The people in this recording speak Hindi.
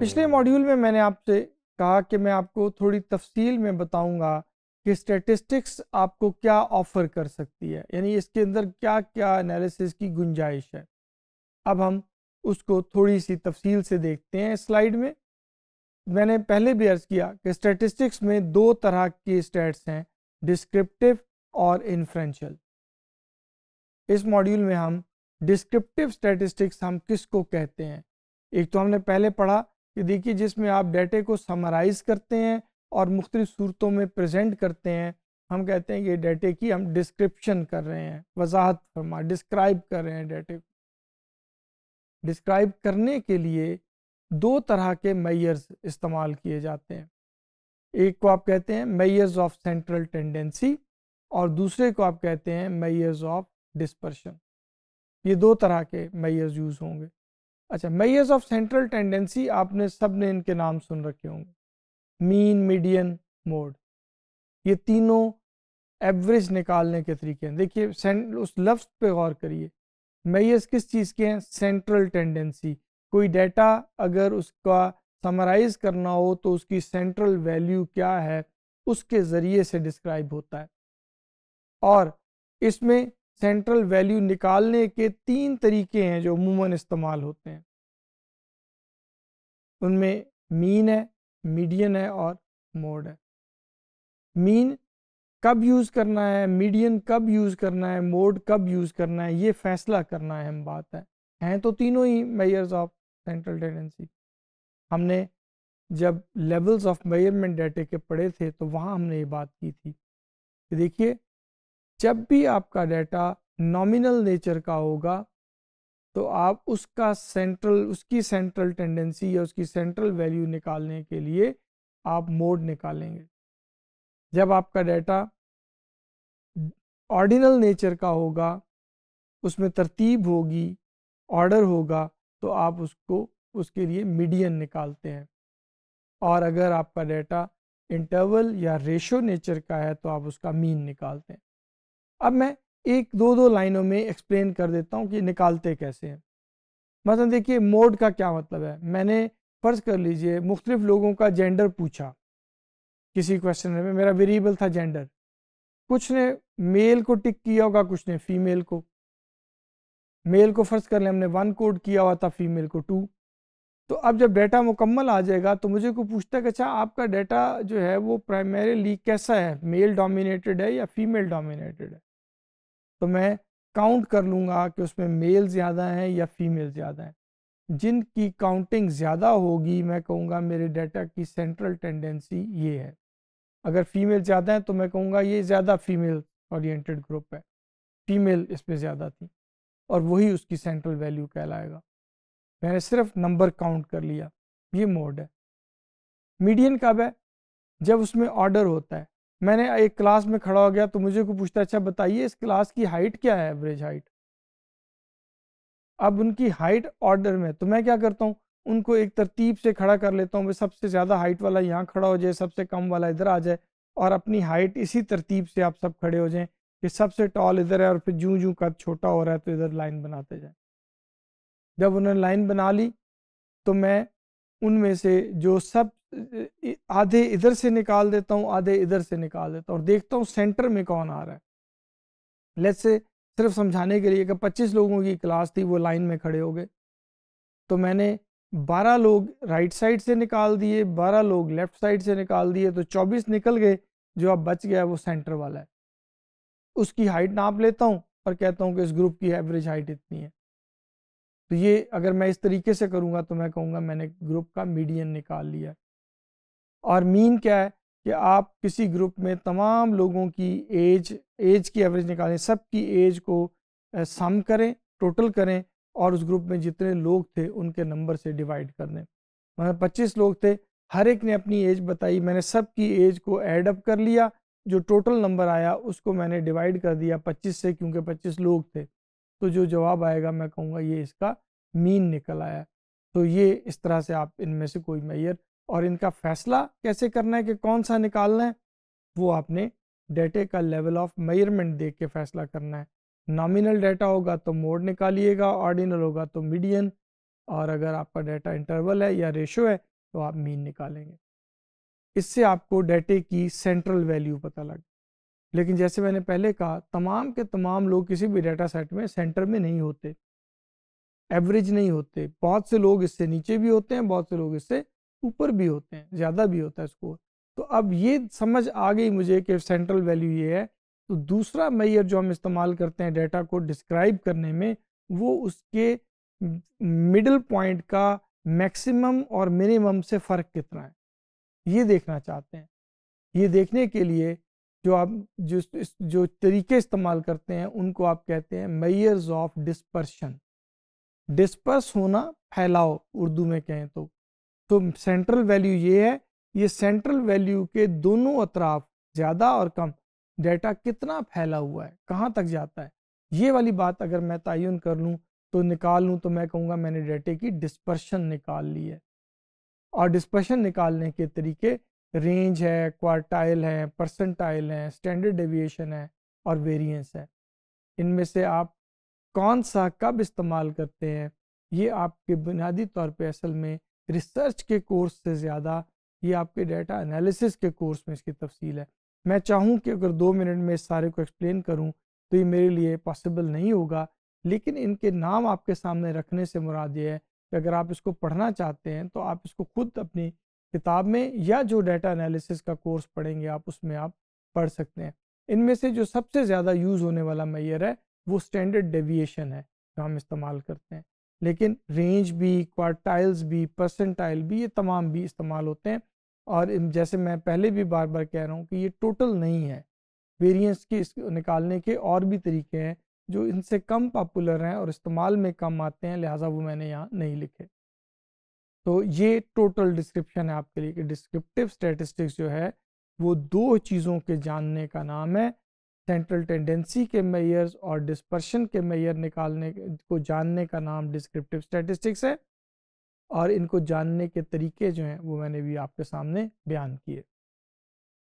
पिछले मॉड्यूल में मैंने आपसे कहा कि मैं आपको थोड़ी तफसील में बताऊंगा कि स्टेटिस्टिक्स आपको क्या ऑफ़र कर सकती है यानी इसके अंदर क्या क्या एनालिसिस की गुंजाइश है अब हम उसको थोड़ी सी तफसील से देखते हैं स्लाइड में मैंने पहले भी अर्ज़ किया कि स्टेटिस्टिक्स में दो तरह के स्टेट्स हैं डिस्क्रिप्टिव और इन्फ्रेंशल इस मॉड्यूल में हम डिस्क्रिप्टिव स्टैटिस्टिक्स हम किसको कहते हैं एक तो हमने पहले पढ़ा ये देखिए जिसमें आप डेटे को समराइज़ करते हैं और मुख्तलिफ सूरतों में प्रजेंट करते हैं हम कहते हैं कि डेटे की हम डिस्क्रिप्शन कर रहे हैं वजाहत फरमा डिस्क्राइब कर रहे हैं डेटे को डिस्क्राइब करने के लिए दो तरह के मैयर्स इस्तेमाल किए जाते हैं एक को आप कहते हैं मैयर्स ऑफ सेंट्रल टेंडेंसी और दूसरे को आप कहते हैं मैयर्स ऑफ डिस्पर्शन ये दो तरह के मैयर्स यूज़ होंगे अच्छा मेयर्स ऑफ सेंट्रल टेंडेंसी आपने सब ने इनके नाम सुन रखे होंगे मीन मीडियन मोड ये तीनों एवरेज निकालने के तरीके हैं देखिए उस लफ्ज़ पे गौर करिए मेयर्स किस चीज़ के हैं सेंट्रल टेंडेंसी कोई डाटा अगर उसका समराइज करना हो तो उसकी सेंट्रल वैल्यू क्या है उसके ज़रिए से डिस्क्राइब होता है और इसमें सेंट्रल वैल्यू निकालने के तीन तरीके हैं जो अमूमन इस्तेमाल होते हैं उनमें मीन है मीडियन है और मोड है मीन कब यूज़ करना है मीडियन कब यूज़ करना है मोड कब यूज़ करना है ये फैसला करना अहम बात है हैं तो तीनों ही मेयर्स ऑफ सेंट्रल टेंडेंसी हमने जब लेवल्स ऑफ मेयरमेंट डाटे के पढ़े थे तो वहाँ हमने ये बात की थी देखिए जब भी आपका डाटा नॉमिनल नेचर का होगा तो आप उसका सेंट्रल उसकी सेंट्रल टेंडेंसी या उसकी सेंट्रल वैल्यू निकालने के लिए आप मोड निकालेंगे जब आपका डाटा ऑर्डिनल नेचर का होगा उसमें तरतीब होगी ऑर्डर होगा तो आप उसको उसके लिए मीडियन निकालते हैं और अगर आपका डाटा इंटरवल या रेशो नेचर का है तो आप उसका मीन निकालते हैं अब मैं एक दो दो लाइनों में एक्सप्लेन कर देता हूँ कि निकालते कैसे हैं मतलब देखिए मोड का क्या मतलब है मैंने फ़र्ज़ कर लीजिए मुख्तलिफ़ लोगों का जेंडर पूछा किसी क्वेश्चन में मेरा वेरिएबल था जेंडर कुछ ने मेल को टिक किया होगा कुछ ने फीमेल को मेल को फ़र्ज़ कर लें हमने वन कोड किया हुआ था फीमेल को टू तो अब जब डाटा मुकम्मल आ जाएगा तो मुझे को पूछता है कि अच्छा आपका डाटा जो है वो प्राइमरीली कैसा है मेल डोमिनेटेड है या फीमेल डोमिनेटेड है तो मैं काउंट कर लूँगा कि उसमें मेल ज़्यादा हैं या फीमेल ज़्यादा हैं जिनकी काउंटिंग ज़्यादा होगी मैं कहूँगा मेरे डाटा की सेंट्रल टेंडेंसी ये है अगर फीमेल ज़्यादा हैं तो मैं कहूँगा ये ज़्यादा फीमेल ओरिएंटेड ग्रुप है फीमेल इसमें ज़्यादा थी और वही उसकी सेंट्रल वैल्यू कहलाएगा मैंने सिर्फ नंबर काउंट कर लिया ये मोड है मीडियन कब है जब उसमें ऑर्डर होता है मैंने एक क्लास में खड़ा हो गया तो मुझे को पूछता अच्छा बताइए इस क्लास की हाइट क्या है एवरेज हाइट अब उनकी हाइट ऑर्डर में तो मैं क्या करता हूँ उनको एक तरतीब से खड़ा कर लेता हूँ भाई सबसे ज़्यादा हाइट वाला यहाँ खड़ा हो जाए सबसे कम वाला इधर आ जाए और अपनी हाइट इसी तरतीब से आप सब खड़े हो जाए कि सबसे टॉल इधर है और फिर जू जू कद छोटा हो रहा है तो इधर लाइन बनाते जाए जब उन्होंने लाइन बना ली तो मैं उनमें से जो सब आधे इधर से निकाल देता हूँ आधे इधर से निकाल देता हूँ और देखता हूँ सेंटर में कौन आ रहा है लेट्स से सिर्फ समझाने के लिए कि पच्चीस लोगों की क्लास थी वो लाइन में खड़े हो गए तो मैंने 12 लोग राइट साइड से निकाल दिए 12 लोग लेफ्ट साइड से निकाल दिए तो 24 निकल गए जो अब बच गया वो सेंटर वाला है उसकी हाइट नाप लेता हूँ और कहता हूँ कि इस ग्रुप की एवरेज हाइट इतनी है तो ये अगर मैं इस तरीके से करूँगा तो मैं कहूँगा मैंने ग्रुप का मीडियन निकाल लिया और मीन क्या है कि आप किसी ग्रुप में तमाम लोगों की एज एज की एवरेज निकालें सबकी एज को सम करें टोटल करें और उस ग्रुप में जितने लोग थे उनके नंबर से डिवाइड कर दें मतलब पच्चीस लोग थे हर एक ने अपनी एज बताई मैंने सबकी एज को ऐड अप कर लिया जो टोटल नंबर आया उसको मैंने डिवाइड कर दिया 25 से क्योंकि 25 लोग थे तो जो जवाब आएगा मैं कहूँगा ये इसका मीन निकल आया तो ये इस तरह से आप इनमें से कोई मैयर और इनका फैसला कैसे करना है कि कौन सा निकालना है वो आपने डेटे का लेवल ऑफ मेयरमेंट देख के फैसला करना है नॉमिनल डेटा होगा तो मोड निकालिएगा ऑर्डिनल होगा तो मीडियन और अगर आपका डेटा इंटरवल है या रेशो है तो आप मीन निकालेंगे इससे आपको डेटे की सेंट्रल वैल्यू पता लग लेकिन जैसे मैंने पहले कहा तमाम के तमाम लोग किसी भी डाटा सेट में सेंटर में नहीं होते एवरेज नहीं होते बहुत से लोग इससे नीचे भी होते हैं बहुत से लोग इससे ऊपर भी होते हैं ज़्यादा भी होता है स्कोर तो अब ये समझ आ गई मुझे कि सेंट्रल वैल्यू ये है तो दूसरा मैयर जो हम इस्तेमाल करते हैं डाटा को डिस्क्राइब करने में वो उसके मिडल पॉइंट का मैक्सिमम और मिनिमम से फ़र्क कितना है ये देखना चाहते हैं ये देखने के लिए जो आप जो जो तरीके इस्तेमाल करते हैं उनको आप कहते हैं मैयर्स ऑफ डिस्पर्शन डिस्पर्स होना फैलाओ उर्दू में कहें तो तो सेंट्रल वैल्यू ये है ये सेंट्रल वैल्यू के दोनों अतराफ ज़्यादा और कम डेटा कितना फैला हुआ है कहाँ तक जाता है ये वाली बात अगर मैं तयन कर लूँ तो निकाल लूँ तो मैं कहूँगा मैंने डेटे की डिस्पर्शन निकाल ली है और डिस्पर्शन निकालने के तरीके रेंज है क्वार्टाइल है परसेंटाइल है स्टैंडर्ड डेविएशन है और वेरिएंस है इनमें से आप कौन सा कब इस्तेमाल करते हैं ये आपके बुनियादी तौर पे असल में रिसर्च के कोर्स से ज़्यादा ये आपके डेटा एनालिसिस के कोर्स में इसकी तफसील है मैं चाहूँ कि अगर दो मिनट में इस सारे को एक्सप्लेन करूँ तो ये मेरे लिए पॉसिबल नहीं होगा लेकिन इनके नाम आपके सामने रखने से मुराद ये है कि अगर आप इसको पढ़ना चाहते हैं तो आप इसको खुद अपनी किताब में या जो डाटा एनालिसिस का कोर्स पढ़ेंगे आप उसमें आप पढ़ सकते हैं इनमें से जो सबसे ज़्यादा यूज़ होने वाला मैयर है वो स्टैंडर्ड डेविएशन है जो हम इस्तेमाल करते हैं लेकिन रेंज भी क्वार्टाइल्स भी परसेंटाइल भी ये तमाम भी इस्तेमाल होते हैं और जैसे मैं पहले भी बार बार कह रहा हूँ कि ये टोटल नहीं है वेरियंस के निकालने के और भी तरीके हैं जो इनसे कम पॉपुलर हैं और इस्तेमाल में कम आते हैं लिहाजा वो मैंने यहाँ नहीं लिखे तो ये टोटल डिस्क्रिप्शन है आपके लिए कि डिस्क्रिप्टिव स्टेटिस्टिक्स जो है वो दो चीज़ों के जानने का नाम है सेंट्रल टेंडेंसी के मेयर्स और डिस्पर्शन के मेयर निकालने को जानने का नाम डिस्क्रिप्टिव स्टेटिस्टिक्स है और इनको जानने के तरीके जो हैं वो मैंने भी आपके सामने बयान किए